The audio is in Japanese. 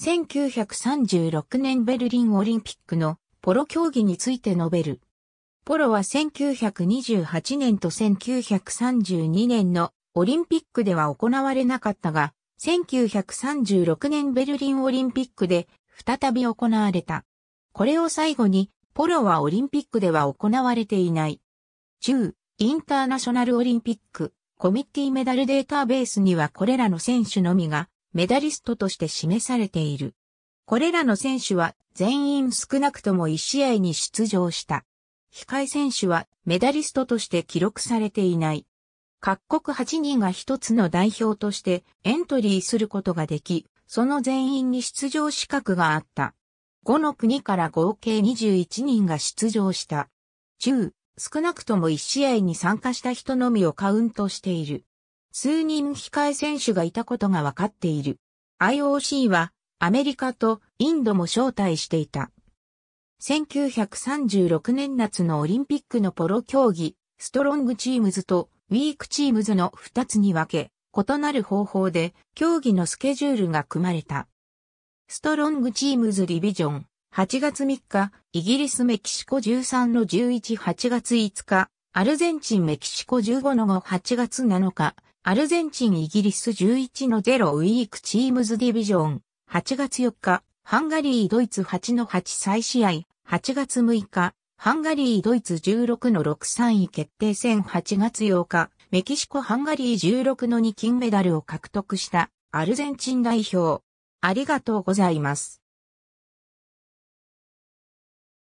1936年ベルリンオリンピックのポロ競技について述べる。ポロは1928年と1932年のオリンピックでは行われなかったが、1936年ベルリンオリンピックで再び行われた。これを最後に、ポロはオリンピックでは行われていない。中、インターナショナルオリンピック、コミッティメダルデータベースにはこれらの選手のみがメダリストとして示されている。これらの選手は全員少なくとも1試合に出場した。控え選手はメダリストとして記録されていない。各国8人が一つの代表としてエントリーすることができ、その全員に出場資格があった。5の国から合計21人が出場した。中、少なくとも1試合に参加した人のみをカウントしている。数人控え選手がいたことが分かっている。IOC はアメリカとインドも招待していた。1936年夏のオリンピックのポロ競技、ストロングチームズとウィークチームズの2つに分け、異なる方法で競技のスケジュールが組まれた。ストロングチームズリビジョン、8月3日、イギリスメキシコ13の118月5日、アルゼンチンメキシコ15の5 8月7日、アルゼンチンイギリス11の0ウィークチームズディビジョン8月4日ハンガリードイツ8の8再試合8月6日ハンガリードイツ16の6 3位決定戦8月8日メキシコハンガリー16の2金メダルを獲得したアルゼンチン代表ありがとうございます。